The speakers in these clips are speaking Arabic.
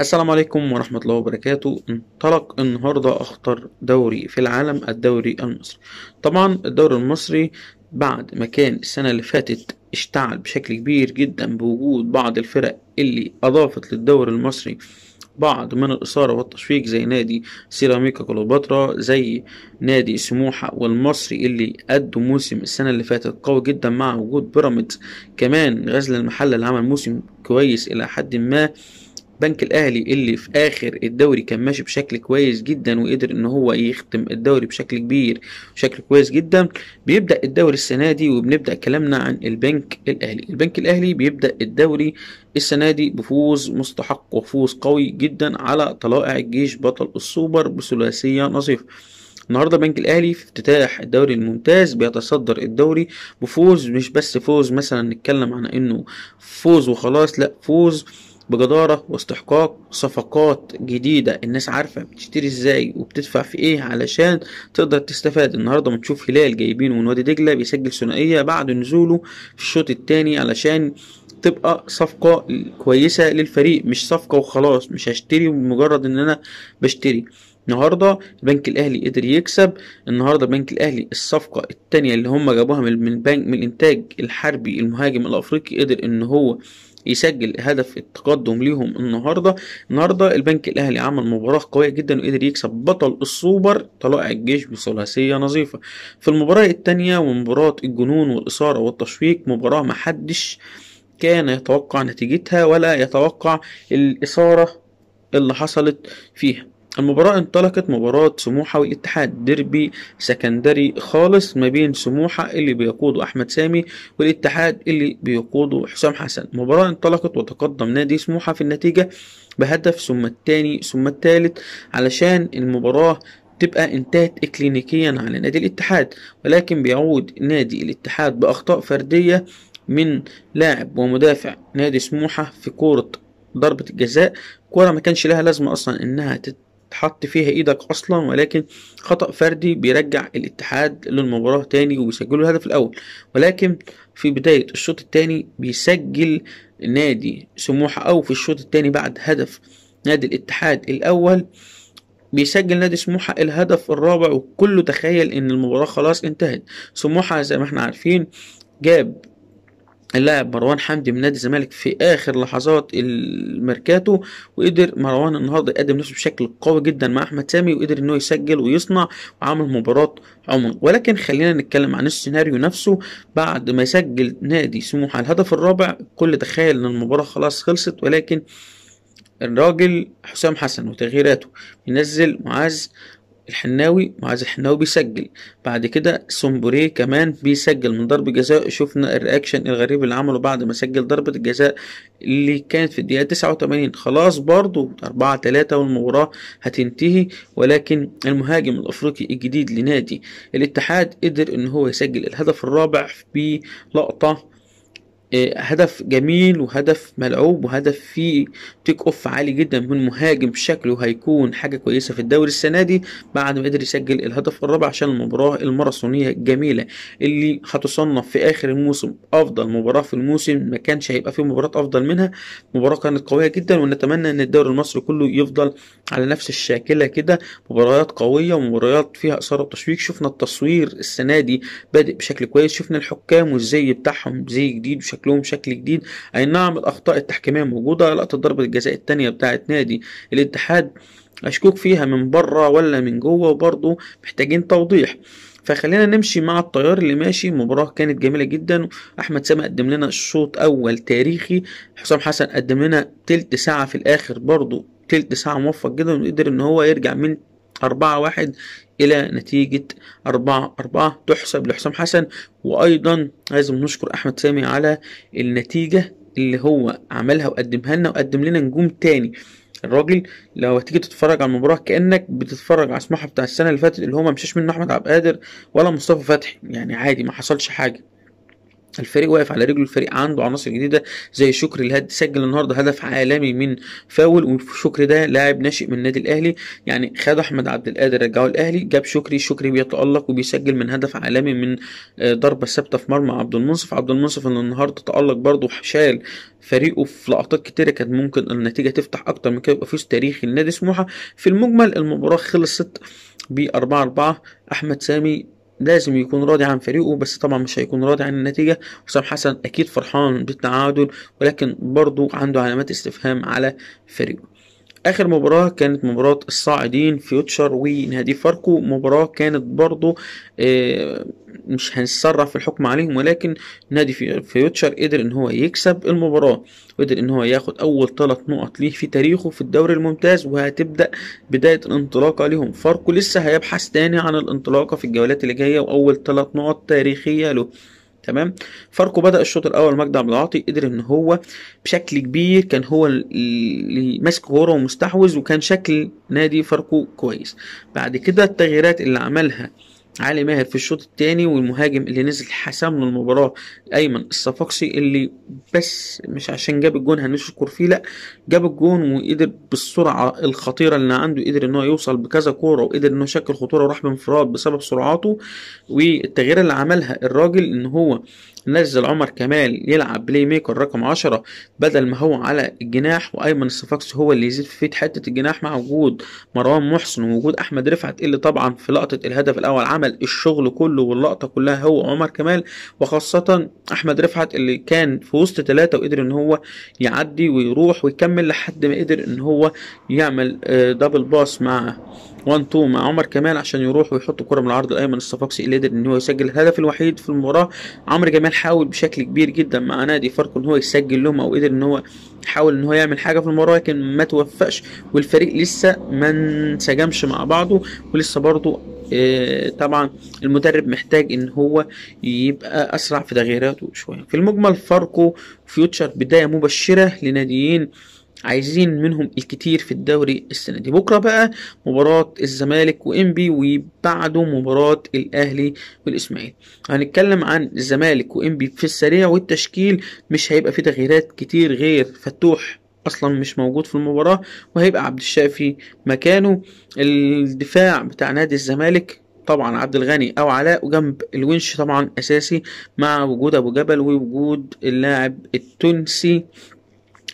السلام عليكم ورحمة الله وبركاته انطلق النهاردة أخطر دوري في العالم الدوري المصري طبعا الدوري المصري بعد ما كان السنة اللي فاتت اشتعل بشكل كبير جدا بوجود بعض الفرق اللي أضافت للدوري المصري بعض من الإثارة والتشويق زي نادي سيراميكا كليوباترا زي نادي سموحة والمصري اللي أدوا موسم السنة اللي فاتت قوي جدا مع وجود بيراميدز كمان غزل المحلة اللي عمل موسم كويس إلى حد ما بنك الاهلي اللي في اخر الدوري كان ماشي بشكل كويس جدا وقدر ان هو يختم الدوري بشكل كبير بشكل كويس جدا بيبدا الدوري السنه دي وبنبدا كلامنا عن البنك الاهلي البنك الاهلي بيبدا الدوري السنه دي بفوز مستحق وفوز قوي جدا على طلائع الجيش بطل السوبر بثلاثيه نظيفه النهارده بنك الاهلي في افتتاح الدوري الممتاز بيتصدر الدوري بفوز مش بس فوز مثلا نتكلم عن انه فوز وخلاص لا فوز بجدارة واستحقاق صفقات جديدة الناس عارفة بتشتري ازاي وبتدفع في ايه علشان تقدر تستفاد النهاردة بنشوف هلال جايبينه من وادي دجلة بيسجل ثنائية بعد نزوله في الشوط التاني علشان تبقى صفقة كويسة للفريق مش صفقة وخلاص مش هشتري بمجرد ان انا بشتري النهارده البنك الاهلي قدر يكسب النهارده البنك الاهلي الصفقه الثانيه اللي هم جابوها من البنك من الانتاج الحربي المهاجم الافريقي قدر ان هو يسجل هدف التقدم ليهم النهارده النهارده البنك الاهلي عمل مباراه قويه جدا وقدر يكسب بطل السوبر طلائع الجيش بثلاثيه نظيفه في المباراه الثانيه ومباراه الجنون والاثاره والتشويق مباراه محدش كان يتوقع نتيجتها ولا يتوقع الاثاره اللي حصلت فيها المباراة انطلقت مباراة سموحة والاتحاد ديربي سكندري خالص ما بين سموحة اللي بيقوده أحمد سامي والاتحاد اللي بيقوده حسام حسن مباراة انطلقت وتقدم نادي سموحة في النتيجة بهدف ثم التاني ثم التالت علشان المباراة تبقى انتهت اكلينيكيا على نادي الاتحاد ولكن بيعود نادي الاتحاد بأخطاء فردية من لاعب ومدافع نادي سموحة في كورة ضربة الجزاء كورة ما كانش لها لازمة أصلا إنها تت تحط فيها ايدك اصلا ولكن خطأ فردي بيرجع الاتحاد للمباراة تاني وبيسجلوا الهدف الاول ولكن في بداية الشوط التاني بيسجل نادي سموحة او في الشوط التاني بعد هدف نادي الاتحاد الاول بيسجل نادي سموحة الهدف الرابع وكله تخيل ان المباراة خلاص انتهت سموحة زي ما احنا عارفين جاب اللاعب مروان حمدي من نادي الزمالك في اخر لحظات الميركاتو وقدر مروان النهارده يقدم نفسه بشكل قوي جدا مع احمد سامي وقدر انه يسجل ويصنع وعمل مباراه عمر ولكن خلينا نتكلم عن السيناريو نفسه بعد ما يسجل نادي سموحه الهدف الرابع كل تخيل ان المباراه خلاص خلصت ولكن الراجل حسام حسن وتغييراته ينزل معاذ الحناوي معاذ الحناوي بيسجل بعد كده سومبوري كمان بيسجل من ضرب جزاء شفنا الرياكشن الغريب اللي عمله بعد ما سجل ضربة الجزاء اللي كانت في الدقيقة 89 خلاص برضو 4 3 والمباراة هتنتهي ولكن المهاجم الافريقي الجديد لنادي الاتحاد قدر ان هو يسجل الهدف الرابع في لقطة آه، هدف جميل وهدف ملعوب وهدف فيه تيك اوف عالي جدا من مهاجم شكله هيكون حاجه كويسه في الدوري السنه دي بعد ما قدر يسجل الهدف الرابع عشان المباراه الماراثونيه الجميله اللي هتصنف في اخر الموسم افضل مباراه في الموسم ما كانش هيبقى في مباراه افضل منها مباراه كانت قويه جدا ونتمنى ان الدوري المصري كله يفضل على نفس الشاكله كده مباريات قويه ومباريات فيها اثاره وتشويق شفنا التصوير السنه دي بادئ بشكل كويس شفنا الحكام والزي بتاعهم زي جديد وشكل لهم شكل جديد اي نعم الاخطاء التحكيميه موجوده لقطه ضربه الجزاء الثانيه بتاعه نادي الاتحاد اشكوك فيها من بره ولا من جوه وبرضه محتاجين توضيح فخلينا نمشي مع الطيار اللي ماشي مباراة كانت جميلة جدا أحمد سامي قدم لنا شوط أول تاريخي حسام حسن قدم لنا تلت ساعة في الآخر برضو تلت ساعة موفق جدا وقدر إن هو يرجع من أربعة واحد إلى نتيجة أربعة أربعة تحسب لحسام حسن وأيضا لازم نشكر أحمد سامي على النتيجة اللي هو عملها وقدمها لنا وقدم لنا نجوم تاني الراجل لو هتيجي تتفرج على المباراه كانك بتتفرج على الصماحه بتاع السنه اللي فاتت اللي هو ما مشاش منه احمد عبد القادر ولا مصطفى فتحي يعني عادي ما حصلش حاجه الفريق واقف على رجله الفريق عنده عناصر جديده زي شكري الهد سجل النهارده هدف عالمي من فاول وشكري ده لاعب ناشئ من النادي الاهلي يعني خد احمد عبد القادر رجعه الاهلي جاب شكري شكري بيتالق وبيسجل من هدف عالمي من آه، ضربه ثابته في مرمى عبد المنصف عبد المنصف ان النهارده تالق برضه شال فريقه في لقطات كتيره كانت ممكن النتيجه تفتح اكتر من كده يبقى فوز تاريخي لنادي سموحه في المجمل المباراه خلصت ب 4 4 احمد سامي لازم يكون راضي عن فريقه بس طبعا مش هيكون راضي عن النتيجة حسام حسن أكيد فرحان بالتعادل ولكن برضو عنده علامات استفهام على فريقه اخر مباراة كانت مباراة الصاعدين فيوتشر ونادي فاركو مباراة كانت برضو آه، مش هنسرع في الحكم عليهم ولكن نادي فيوتشر قدر ان هو يكسب المباراة وقدر ان هو ياخد اول ثلاث نقط ليه في تاريخه في الدوري الممتاز وهتبدأ بداية الانطلاقة ليهم فاركو لسه هيبحث تاني عن الانطلاقة في الجولات اللي جاية واول ثلاث نقط تاريخية له تمام فاركو بدا الشوط الاول مجدي عبد العاطي قدر ان هو بشكل كبير كان هو اللي ماسك كوره ومستحوذ وكان شكل نادي فاركو كويس بعد كده التغييرات اللي عملها علي ماهر في الشوط الثاني والمهاجم اللي نزل حسام المباراه ايمن الصفاقسي اللي بس مش عشان جاب الجون هنشكر فيه لا جاب الجون وقدر بالسرعه الخطيره اللي عنده قدر ان هو يوصل بكذا كوره وقدر انه يشكل خطوره وراح بانفراد بسبب سرعاته والتغيير اللي عملها الراجل ان هو نزل عمر كمال يلعب بلاي ميكر رقم عشرة بدل ما هو على الجناح وايمن الصفاقسي هو اللي يزيد في حته الجناح مع وجود مروان محسن ووجود احمد رفعت اللي طبعا في لقطه الهدف الاول عمل الشغل كله واللقطه كلها هو عمر كمال وخاصه احمد رفعت اللي كان في وسط ثلاثه وقدر ان هو يعدي ويروح ويكمل لحد ما قدر ان هو يعمل دبل آه، باس مع 1 2 مع عمر كمال عشان يروح ويحط كرة من العرض الايمن الصفاقسي اللي قدر ان هو يسجل الهدف الوحيد في المباراة عمرو جمال حاول بشكل كبير جدا مع نادي فاركو ان هو يسجل لهم او قدر ان هو حاول ان هو يعمل حاجه في المباراه لكن ما توفقش والفريق لسه ما انسجمش مع بعضه ولسه برضه آه طبعا المدرب محتاج ان هو يبقى اسرع في تغييراته شويه في المجمل فاركو فيوتشر بدايه مبشره لناديين عايزين منهم الكتير في الدوري السنه دي بكره بقى مباراه الزمالك وانبي وبعده مباراه الاهلي والاسماعيلي هنتكلم عن الزمالك وانبي في السريع والتشكيل مش هيبقى فيه تغييرات كتير غير فتوح اصلا مش موجود في المباراه وهيبقى عبد الشافي مكانه الدفاع بتاع نادي الزمالك طبعا عبد الغني او علاء وجنب الونش طبعا اساسي مع وجود ابو جبل ووجود اللاعب التونسي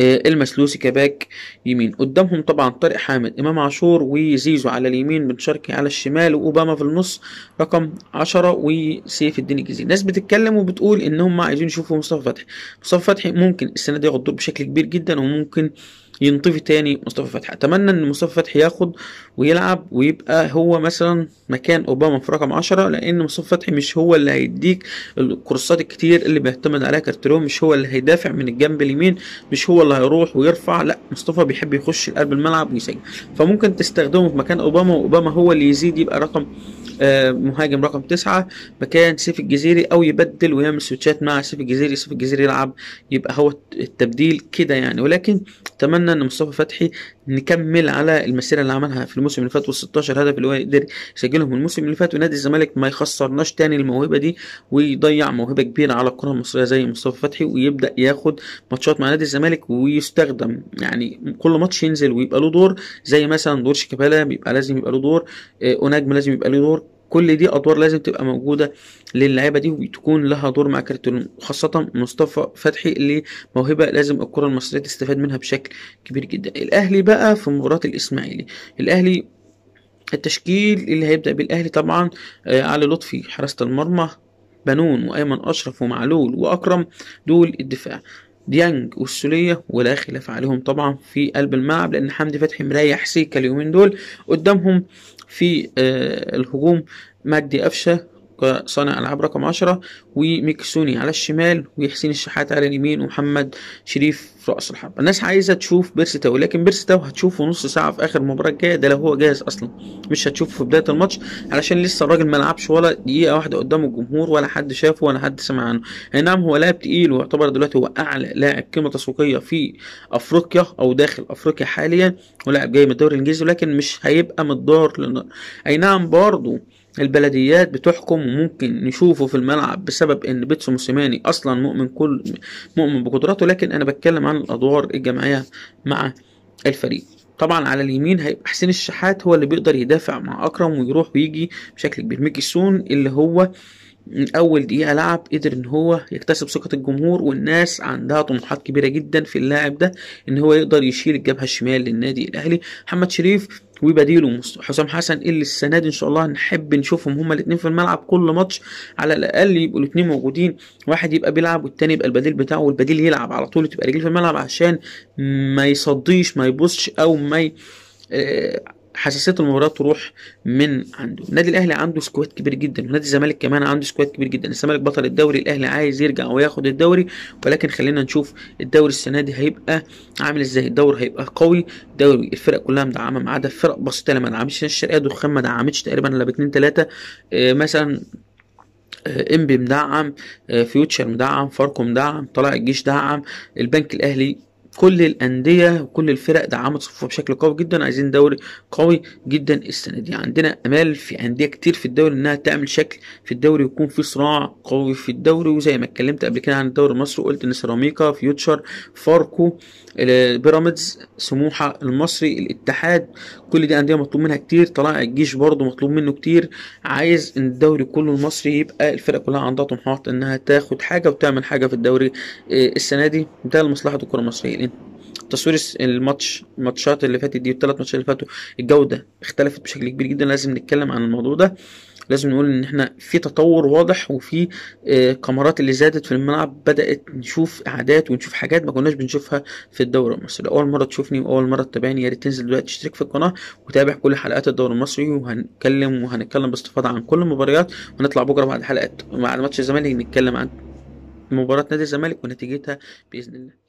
آه، المسلوسي كباك يمين قدامهم طبعا طارق حامد امام عاشور وزيزو على اليمين بن شرقي على الشمال واوباما في النص رقم 10 وسيف الدين الجزيري الناس بتتكلم وبتقول ان هم عايزين يشوفوا مصطفى فتحي مصطفى فتحي ممكن السنه دي ياخد دور بشكل كبير جدا وممكن ينطفي تاني مصطفى فتحي اتمنى ان مصطفى فتحي ياخد ويلعب ويبقى هو مثلا مكان اوباما في رقم عشرة لان مصطفى فتحي مش هو اللي هيديك الكورسات الكتير اللي بيعتمد عليها كارتيرو مش هو اللي هيدافع من الجنب اليمين مش هو اللي هيروح ويرفع لا مصطفى بيحب يخش قلب الملعب ويسجل فممكن تستخدمه في مكان اوباما واوباما هو اللي يزيد يبقى رقم آه، مهاجم رقم تسعة مكان سيف الجزيري او يبدل ويعمل سويتشات مع سيف الجزيري سيف الجزيري يلعب يبقى هو التبديل كده يعني ولكن اتمنى ان مصطفى فتحي نكمل على المسيره اللي عملها في الموسم اللي فات وال16 هدف اللي هو يقدر يسجلهم الموسم اللي فات ونادي الزمالك ما يخسرناش تاني الموهبه دي ويضيع موهبه كبيره على الكره المصريه زي مصطفى فتحي ويبدا ياخد ماتشات مع نادي الزمالك ويستخدم يعني كل ماتش ينزل ويبقى له دور زي مثلا دور شيكابالا بيبقى لازم يبقى له دور آه، اوناجم لازم يبقى له دور كل دي ادوار لازم تبقى موجوده للعيبه دي وتكون لها دور مع كارتون وخاصه مصطفى فتحي اللي موهبه لازم الكره المصريه تستفاد منها بشكل كبير جدا الاهلي بقى في مباراه الاسماعيلي الاهلي التشكيل اللي هيبدا بالاهلي طبعا آه، علي لطفي حراسه المرمى بنون وايمن اشرف ومعلول واكرم دول الدفاع ديانج والسولية ولا خلاف عليهم طبعا في قلب الملعب لأن حمدي فتحي مريح سيكا اليومين دول قدامهم في آه، الهجوم مجدي قفشة صانع العاب رقم عشرة وميكسوني على الشمال وحسين الشحات على اليمين ومحمد شريف رأس الحرب الناس عايزة تشوف بيرسي تاو لكن بيرسي تاو هتشوفه نص ساعة في آخر المباراة الجاية ده لو هو جاهز أصلا مش هتشوفه في بداية الماتش علشان لسه الراجل ما لعبش ولا دقيقة واحدة قدام الجمهور ولا حد شافه ولا حد سمع عنه أي نعم هو لاعب تقيل ويعتبر دلوقتي هو أعلى لاعب قيمة تسويقية في أفريقيا أو داخل أفريقيا حاليا ولاعب جاي من الدوري الإنجليزي ولكن مش هيبقى متدار لأن أي نعم برضه البلديات بتحكم وممكن نشوفه في الملعب بسبب ان بيتسو موسيماني اصلا مؤمن كل مؤمن بقدراته لكن انا بتكلم عن الادوار الجماعيه مع الفريق طبعا على اليمين هيبقى حسين الشحات هو اللي بيقدر يدافع مع اكرم ويروح ويجي بشكل كبير ميكي سون اللي هو من اول دقيقه لعب قدر ان هو يكتسب ثقه الجمهور والناس عندها طموحات كبيره جدا في اللاعب ده ان هو يقدر يشيل الجبهه الشمال للنادي الاهلي محمد شريف وبديله حسام حسن اللي السنه دي ان شاء الله نحب نشوفهم هما الاثنين في الملعب كل ماتش على الاقل يبقوا الاثنين موجودين واحد يبقى بيلعب والتاني يبقى البديل بتاعه والبديل يلعب على طول تبقى رجليه في الملعب عشان ما يصديش ما يبصش او ما ي... آه، حساسيه المباراه تروح من عنده النادي الاهلي عنده سكواد كبير جدا ونادي الزمالك كمان عنده سكواد كبير جدا الزمالك بطل الدوري الاهلي عايز يرجع وياخد الدوري ولكن خلينا نشوف الدوري السنه دي هيبقى عامل ازاي الدوري هيبقى قوي دوري الفرق كلها مدعمه ما عدا فرق بسيطه اللي ما دعمتش الشرقيه دخان ما دعمتش تقريبا الا باتنين تلاته آه، مثلا انبي آه، مدعم آه، فيوتشر مدعم فاركو مدعم طلع الجيش دعم البنك الاهلي كل الانديه وكل الفرق دعمت صفوفها بشكل قوي جدا عايزين دوري قوي جدا السنه دي عندنا امال في انديه كتير في الدوري انها تعمل شكل في الدوري يكون في صراع قوي في الدوري وزي ما اتكلمت قبل كده عن الدوري المصري وقلت ان سيراميكا فيوتشر فاركو بيراميدز سموحه المصري الاتحاد كل دي انديه مطلوب منها كتير طلائع الجيش برضه مطلوب منه كتير عايز ان الدوري كله المصري يبقى الفرق كلها عندها طموحات انها تاخد حاجه وتعمل حاجه في الدوري آه، السنه دي ده لمصلحه الكره المصريه جدا تصوير الماتش الماتشات اللي فاتت دي الثلاث ماتشات اللي فاتوا الجوده اختلفت بشكل كبير جدا لازم نتكلم عن الموضوع ده لازم نقول ان احنا في تطور واضح وفي آه، كاميرات اللي زادت في الملعب بدات نشوف اعداد ونشوف حاجات ما كناش بنشوفها في الدوري المصري اول مره تشوفني واول مره تتابعني يا ريت تنزل دلوقتي تشترك في القناه وتابع كل حلقات الدوري المصري وهنتكلم وهنتكلم باستفاضه عن كل المباريات ونطلع بكره بعد حلقات بعد ماتش الزمالك نتكلم عن مباراه نادي الزمالك ونتيجتها باذن الله